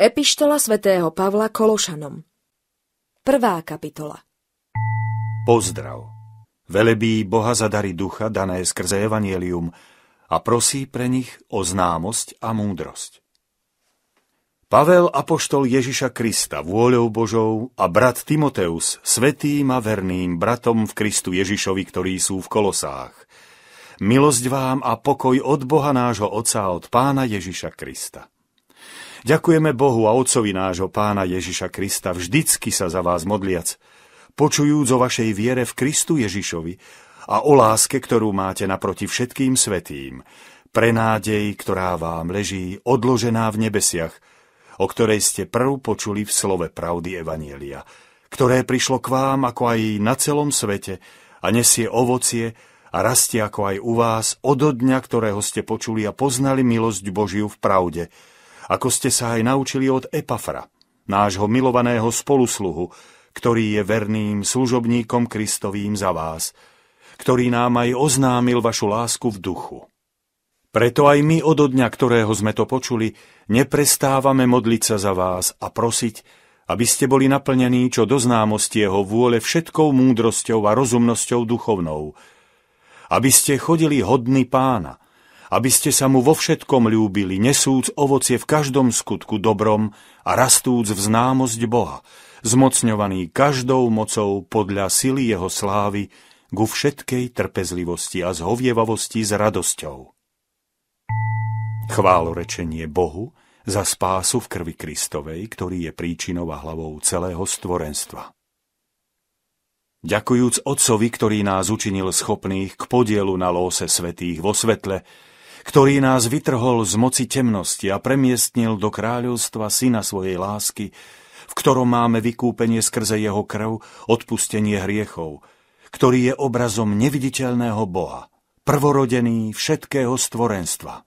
Epištola svätého Pavla Kološanom Prvá kapitola Pozdrav. Velebí Boha za dary ducha dané skrze Evangelium a prosí pre nich o známosť a múdrosť. Pavel Apoštol Ježiša Krista vôľou Božou a brat Timoteus svetým a verným bratom v Kristu Ježišovi, ktorí sú v Kolosách. Milosť vám a pokoj od Boha nášho Oca od Pána Ježiša Krista. Ďakujeme Bohu a Otcovi nášho Pána Ježiša Krista vždycky sa za vás modliac, počujúc o vašej viere v Kristu Ježišovi a o láske, ktorú máte naproti všetkým svetým, pre nádej, ktorá vám leží odložená v nebesiach, o ktorej ste prv počuli v slove pravdy Evanielia, ktoré prišlo k vám ako aj na celom svete a nesie ovocie, a rastie ako aj u vás od dňa, ktorého ste počuli a poznali milosť Božiu v pravde, ako ste sa aj naučili od Epafra, nášho milovaného spolusluhu, ktorý je verným služobníkom Kristovým za vás, ktorý nám aj oznámil vašu lásku v duchu. Preto aj my od dňa, ktorého sme to počuli, neprestávame modliť sa za vás a prosiť, aby ste boli naplnení čo do známosti jeho vôle všetkou múdrosťou a rozumnosťou duchovnou, aby ste chodili hodný pána, aby ste sa mu vo všetkom ľúbili, nesúc ovocie v každom skutku dobrom a rastúc v známosť Boha, zmocňovaný každou mocou podľa sily jeho slávy ku všetkej trpezlivosti a zhovievavosti s radosťou. Chválorečenie Bohu za spásu v krvi Kristovej, ktorý je príčinou a hlavou celého stvorenstva. Ďakujúc Otcovi, ktorý nás učinil schopných k podielu na lóse svetých vo svetle, ktorý nás vytrhol z moci temnosti a premiestnil do kráľovstva syna svojej lásky, v ktorom máme vykúpenie skrze jeho krv, odpustenie hriechov, ktorý je obrazom neviditeľného Boha, prvorodený všetkého stvorenstva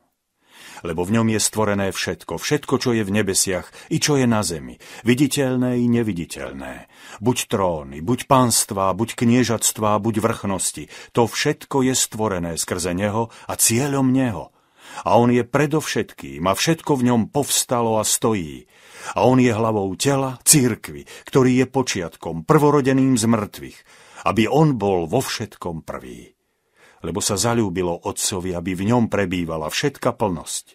lebo v ňom je stvorené všetko, všetko, čo je v nebesiach i čo je na zemi, viditeľné i neviditeľné. Buď tróny, buď pánstva, buď kniežatstva, buď vrchnosti, to všetko je stvorené skrze Neho a cieľom Neho. A On je predovšetkým a všetko v ňom povstalo a stojí. A On je hlavou tela, církvy, ktorý je počiatkom, prvorodeným z mŕtvych, aby On bol vo všetkom prvý lebo sa zalúbilo otcovi, aby v ňom prebývala všetka plnosť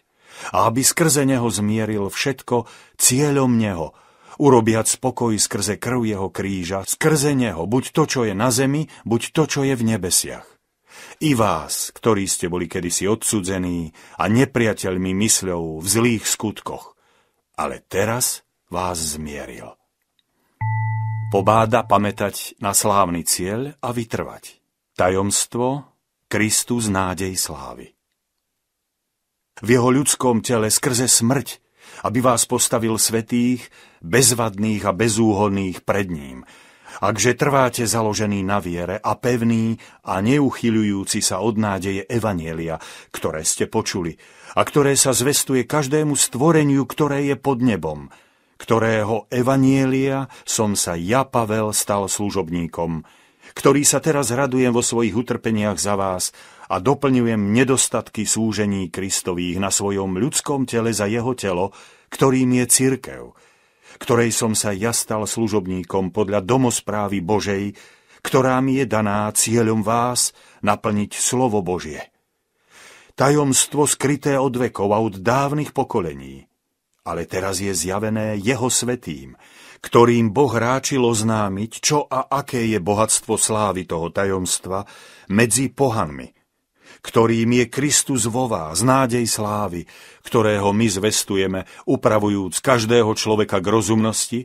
a aby skrze neho zmieril všetko cieľom neho, urobiať spokoj skrze krv jeho kríža, skrze neho, buď to, čo je na zemi, buď to, čo je v nebesiach. I vás, ktorí ste boli kedysi odsudzení a nepriateľmi mysľou v zlých skutkoch, ale teraz vás zmieril. Pobáda pamätať na slávny cieľ a vytrvať. Tajomstvo, Kristus nádej slávy. V jeho ľudskom tele skrze smrť, aby vás postavil svetých, bezvadných a bezúhodných pred ním, akže trváte založený na viere a pevný a neuchyľujúci sa od nádeje Evanielia, ktoré ste počuli a ktoré sa zvestuje každému stvoreniu, ktoré je pod nebom, ktorého Evanielia som sa ja, Pavel, stal služobníkom, ktorý sa teraz radujem vo svojich utrpeniach za vás a doplňujem nedostatky súžení Kristových na svojom ľudskom tele za jeho telo, ktorým je cirkev, ktorej som sa ja stal služobníkom podľa domosprávy Božej, ktorá mi je daná cieľom vás naplniť slovo Božie. Tajomstvo skryté od vekov a od dávnych pokolení – ale teraz je zjavené jeho svetým, ktorým Boh ráčil oznámiť, čo a aké je bohatstvo slávy toho tajomstva medzi pohanmi, ktorým je Kristus vo vás, nádej slávy, ktorého my zvestujeme, upravujúc každého človeka k rozumnosti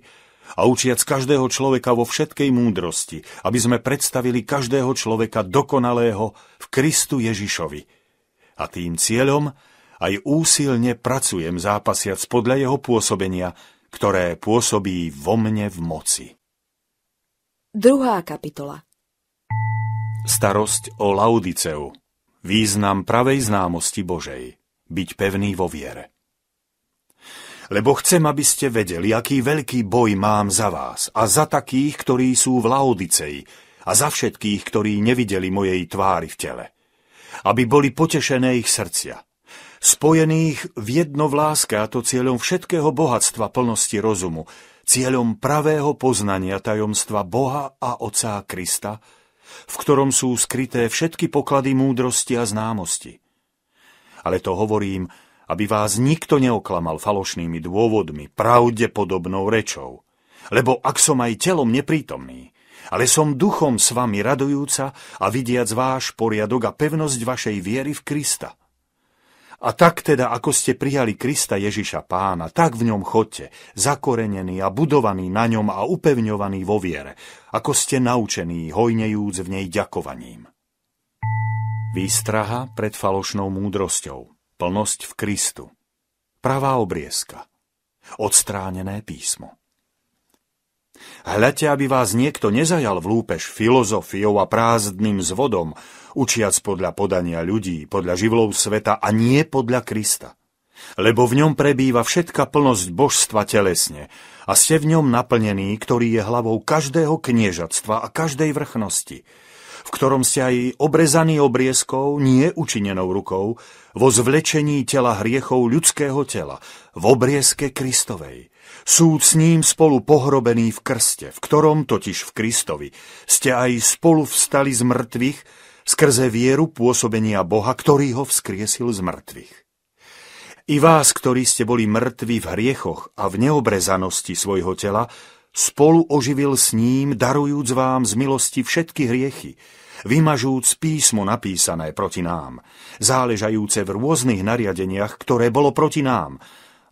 a učiac každého človeka vo všetkej múdrosti, aby sme predstavili každého človeka dokonalého v Kristu Ježišovi. A tým cieľom aj úsilne pracujem zápasiac podľa jeho pôsobenia, ktoré pôsobí vo mne v moci. Druhá kapitola Starosť o Laudiceu Význam pravej známosti Božej Byť pevný vo viere Lebo chcem, aby ste vedeli, aký veľký boj mám za vás a za takých, ktorí sú v Laodicei a za všetkých, ktorí nevideli mojej tvári v tele. Aby boli potešené ich srdcia, spojených v jedno v láske, a to cieľom všetkého bohatstva plnosti rozumu, cieľom pravého poznania tajomstva Boha a Otca Krista, v ktorom sú skryté všetky poklady múdrosti a známosti. Ale to hovorím, aby vás nikto neoklamal falošnými dôvodmi, pravdepodobnou rečou. Lebo ak som aj telom neprítomný, ale som duchom s vami radujúca a vidiac váš poriadok a pevnosť vašej viery v Krista – a tak teda, ako ste prijali Krista Ježiša pána, tak v ňom chodte, zakorenený a budovaný na ňom a upevňovaný vo viere, ako ste naučení, hojnejúc v nej ďakovaním. Výstraha pred falošnou múdrosťou, plnosť v Kristu, pravá obriezka, odstránené písmo. Hľadte, aby vás niekto nezajal v lúpež filozofiou a prázdnym zvodom, učiac podľa podania ľudí, podľa živlov sveta a nie podľa Krista. Lebo v ňom prebýva všetka plnosť božstva telesne a ste v ňom naplnení, ktorý je hlavou každého kniežatstva a každej vrchnosti, v ktorom ste aj obrezaný obrieskou, nie učinenou rukou, vo zvlečení tela hriechov ľudského tela, v obrieske Kristovej – súd s ním spolu pohrobený v krste, v ktorom totiž v Kristovi ste aj spolu vstali z mŕtvych skrze vieru pôsobenia Boha, ktorý ho vzkriesil z mŕtvych. I vás, ktorí ste boli mŕtvi v hriechoch a v neobrezanosti svojho tela, spolu oživil s ním, darujúc vám z milosti všetky hriechy, vymažúc písmo napísané proti nám, záležajúce v rôznych nariadeniach, ktoré bolo proti nám,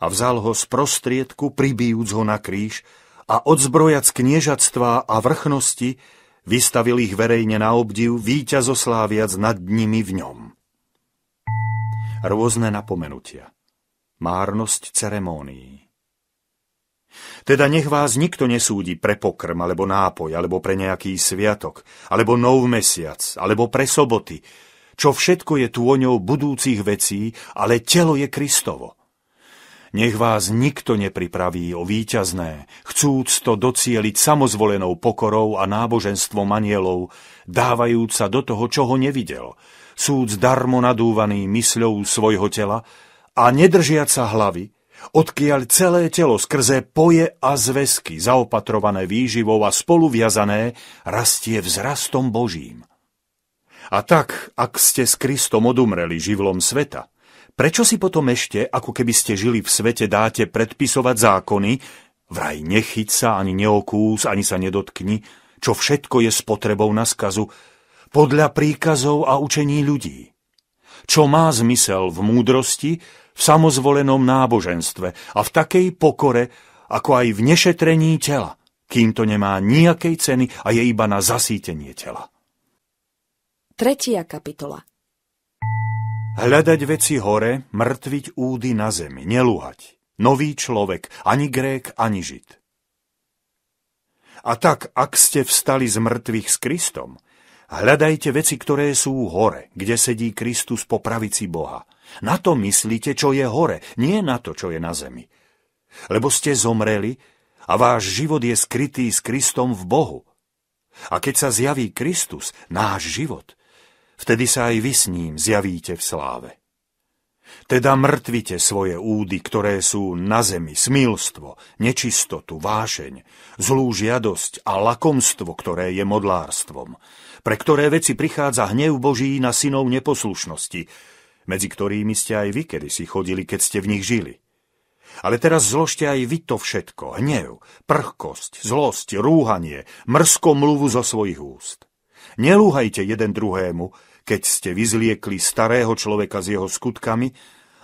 a vzal ho z prostriedku, pribijúc ho na kríž a odzbrojac kniežatstva a vrchnosti vystavil ich verejne na obdiv, víťazosláviac nad nimi v ňom. Rôzne napomenutia. Márnosť ceremónií. Teda nech vás nikto nesúdi pre pokrm, alebo nápoj, alebo pre nejaký sviatok, alebo nov mesiac, alebo pre soboty, čo všetko je tôňou budúcich vecí, ale telo je Kristovo. Nech vás nikto nepripraví o víťazné, chcúc to docieliť samozvolenou pokorou a náboženstvom manielov, dávajúc sa do toho, čo ho nevidel, súc darmo nadúvaný mysľou svojho tela a nedržiať sa hlavy, odkiaľ celé telo skrze poje a zväzky zaopatrované výživou a spoluviazané rastie vzrastom Božím. A tak, ak ste s Kristom odumreli živlom sveta, Prečo si potom ešte, ako keby ste žili v svete, dáte predpisovať zákony, vraj nechyť sa, ani neokús, ani sa nedotkni, čo všetko je spotrebou na skazu, podľa príkazov a učení ľudí? Čo má zmysel v múdrosti, v samozvolenom náboženstve a v takej pokore, ako aj v nešetrení tela, kým to nemá nejakej ceny a je iba na zasítenie tela. Tretia kapitola – Hľadať veci hore, mŕtviť údy na zemi, nelúhať. Nový človek, ani grék, ani žid. A tak, ak ste vstali z mŕtvych s Kristom, hľadajte veci, ktoré sú hore, kde sedí Kristus po pravici Boha. Na to myslíte, čo je hore, nie na to, čo je na zemi. Lebo ste zomreli a váš život je skrytý s Kristom v Bohu. A keď sa zjaví Kristus, náš život – vtedy sa aj vy s ním zjavíte v sláve. Teda mŕtvite svoje údy, ktoré sú na zemi, smilstvo, nečistotu, vášeň, zlú žiadosť a lakomstvo, ktoré je modlárstvom, pre ktoré veci prichádza hnev Boží na synov neposlušnosti, medzi ktorými ste aj vy si chodili, keď ste v nich žili. Ale teraz zložte aj vy to všetko, hnev, prchkosť, zlosť, rúhanie, mrzkomluvu zo svojich úst. Nelúhajte jeden druhému, keď ste vyzliekli starého človeka s jeho skutkami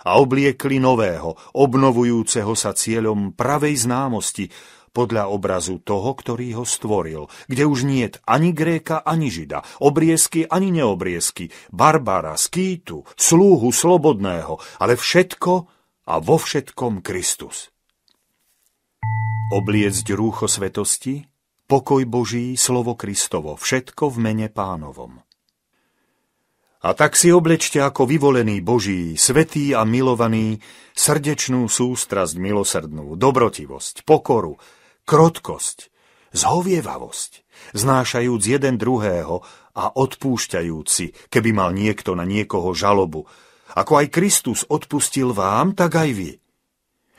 a obliekli nového, obnovujúceho sa cieľom pravej známosti podľa obrazu toho, ktorý ho stvoril, kde už je ani Gréka, ani Žida, obriezky, ani neobriezky, barbara, skýtu, slúhu slobodného, ale všetko a vo všetkom Kristus. Obliecť rúcho svetosti, pokoj Boží, slovo Kristovo, všetko v mene pánovom. A tak si oblečte ako vyvolený Boží, svetý a milovaný, srdečnú sústrasť milosrdnú, dobrotivosť, pokoru, krotkosť, zhovievavosť, znášajúc jeden druhého a odpúšťajúci, keby mal niekto na niekoho žalobu. Ako aj Kristus odpustil vám, tak aj vy.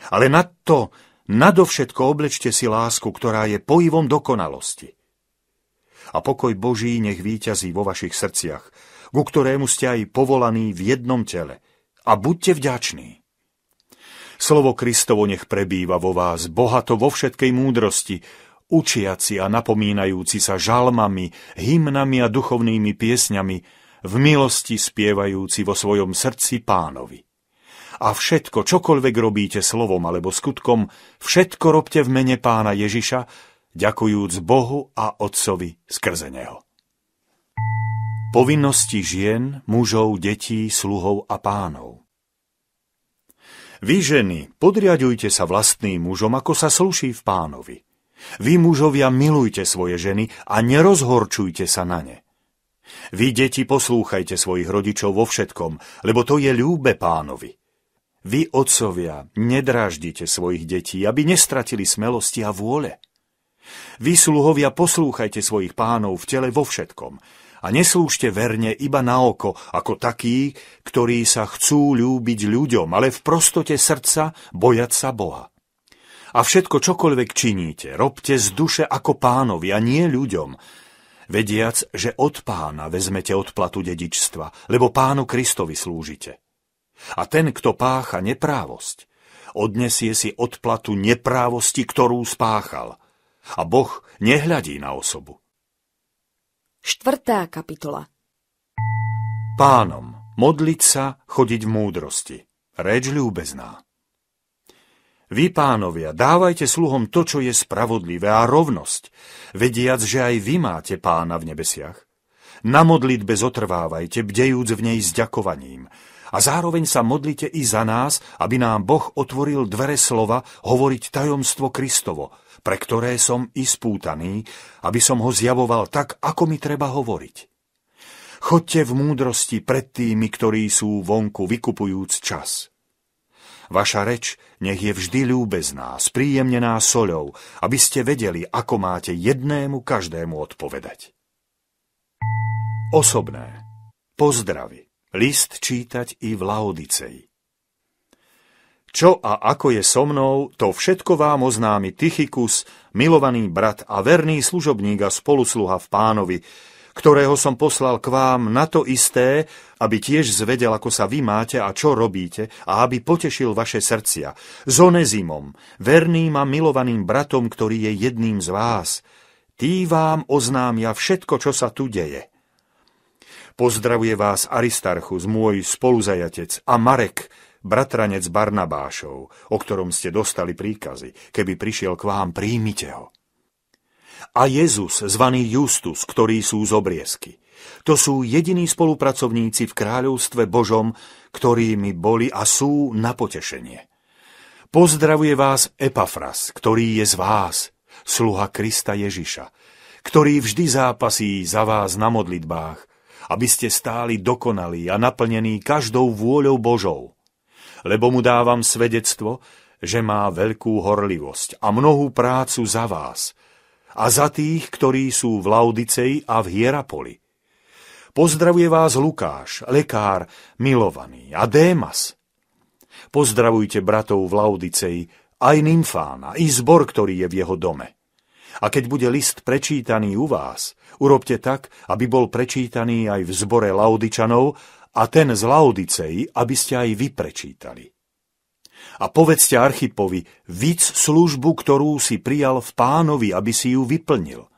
Ale nad to, nadovšetko oblečte si lásku, ktorá je pojivom dokonalosti. A pokoj Boží nech výťazí vo vašich srdciach, ku ktorému ste aj povolaní v jednom tele. A buďte vďační. Slovo Kristovo nech prebýva vo vás, bohato vo všetkej múdrosti, učiaci a napomínajúci sa žalmami, hymnami a duchovnými piesňami, v milosti spievajúci vo svojom srdci pánovi. A všetko, čokoľvek robíte slovom alebo skutkom, všetko robte v mene pána Ježiša, ďakujúc Bohu a Otcovi skrze Neho. Povinnosti žien, mužov, detí, sluhov a pánov. Vy, ženy, podriadujte sa vlastným mužom, ako sa sluší v pánovi. Vy, mužovia, milujte svoje ženy a nerozhorčujte sa na ne. Vy, deti, poslúchajte svojich rodičov vo všetkom, lebo to je ľúbe pánovi. Vy, otcovia, nedráždite svojich detí, aby nestratili smelosti a vôle. Vy, sluhovia, poslúchajte svojich pánov v tele vo všetkom, a neslúžte verne iba na oko, ako takí, ktorí sa chcú ľúbiť ľuďom, ale v prostote srdca bojať sa Boha. A všetko, čokoľvek činíte, robte z duše ako pánovi a nie ľuďom, vediac, že od pána vezmete odplatu dedičstva, lebo pánu Kristovi slúžite. A ten, kto pácha neprávosť, odnesie si odplatu neprávosti, ktorú spáchal. A Boh nehľadí na osobu. Štvrtá kapitola Pánom, modliť sa, chodiť v múdrosti. Reč ľúbezná. Vy, pánovia, dávajte sluhom to, čo je spravodlivé a rovnosť, vediac, že aj vy máte pána v nebesiach. Na modlitbe zotrvávajte, bdejúc v nej s ďakovaním. A zároveň sa modlite i za nás, aby nám Boh otvoril dvere slova hovoriť tajomstvo Kristovo, pre ktoré som i spútaný, aby som ho zjavoval tak, ako mi treba hovoriť. Chodte v múdrosti pred tými, ktorí sú vonku, vykupujúc čas. Vaša reč nech je vždy ľúbezná, spríjemnená soľou, aby ste vedeli, ako máte jednému každému odpovedať. Osobné. Pozdravy. List čítať i v Laodiceji. Čo a ako je so mnou, to všetko vám oznámi Tychikus, milovaný brat a verný služobník a spolusluha v pánovi, ktorého som poslal k vám na to isté, aby tiež zvedel, ako sa vy máte a čo robíte, a aby potešil vaše srdcia. S Onezimom, verným a milovaným bratom, ktorý je jedným z vás, tí vám oznámia všetko, čo sa tu deje. Pozdravuje vás Aristarchus, môj spoluzajatec, a Marek, bratranec Barnabášov, o ktorom ste dostali príkazy, keby prišiel k vám, príjmite ho. A Jezus, zvaný Justus, ktorí sú z obriezky. To sú jediní spolupracovníci v kráľovstve Božom, ktorými boli a sú na potešenie. Pozdravuje vás Epafras, ktorý je z vás, sluha Krista Ježiša, ktorý vždy zápasí za vás na modlitbách, aby ste stáli dokonalí a naplnení každou vôľou Božou lebo mu dávam svedectvo, že má veľkú horlivosť a mnohú prácu za vás a za tých, ktorí sú v Laudicei a v Hierapoli. Pozdravuje vás Lukáš, lekár, milovaný a Démas. Pozdravujte bratov v Laudicei, aj Nymfána, i zbor, ktorý je v jeho dome. A keď bude list prečítaný u vás, urobte tak, aby bol prečítaný aj v zbore Laudičanov a ten z Laodicei, aby ste aj vy prečítali. A povedzte Archipovi, víc službu, ktorú si prijal v pánovi, aby si ju vyplnil.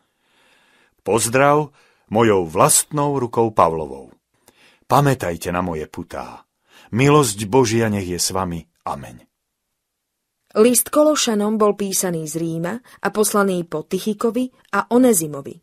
Pozdrav mojou vlastnou rukou Pavlovou. Pamätajte na moje putá. Milosť Božia nech je s vami. Amen. List Kološanom bol písaný z Ríma a poslaný po Tychikovi a Onezimovi,